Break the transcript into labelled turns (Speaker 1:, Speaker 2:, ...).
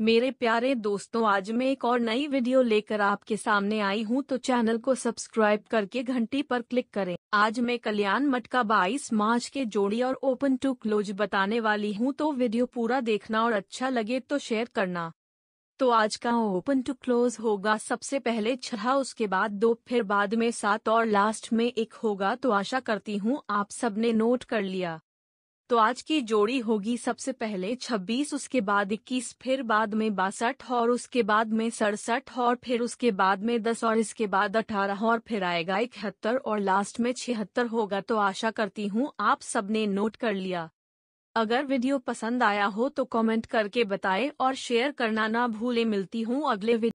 Speaker 1: मेरे प्यारे दोस्तों आज मैं एक और नई वीडियो लेकर आपके सामने आई हूं तो चैनल को सब्सक्राइब करके घंटी पर क्लिक करें आज मैं कल्याण मठ का 22 मार्च के जोड़ी और ओपन टू क्लोज बताने वाली हूं तो वीडियो पूरा देखना और अच्छा लगे तो शेयर करना तो आज का ओपन टू क्लोज होगा सबसे पहले छह उसके बाद दो फिर बाद में सात और लास्ट में एक होगा तो आशा करती हूँ आप सबने नोट कर लिया तो आज की जोड़ी होगी सबसे पहले 26 उसके बाद 21 फिर बाद में बासठ और उसके बाद में सड़सठ और फिर उसके बाद में 10 और इसके बाद 18 और फिर आएगा इकहत्तर और लास्ट में छिहत्तर होगा तो आशा करती हूँ आप सबने नोट कर लिया अगर वीडियो पसंद आया हो तो कमेंट करके बताएं और शेयर करना ना भूले मिलती हूँ अगले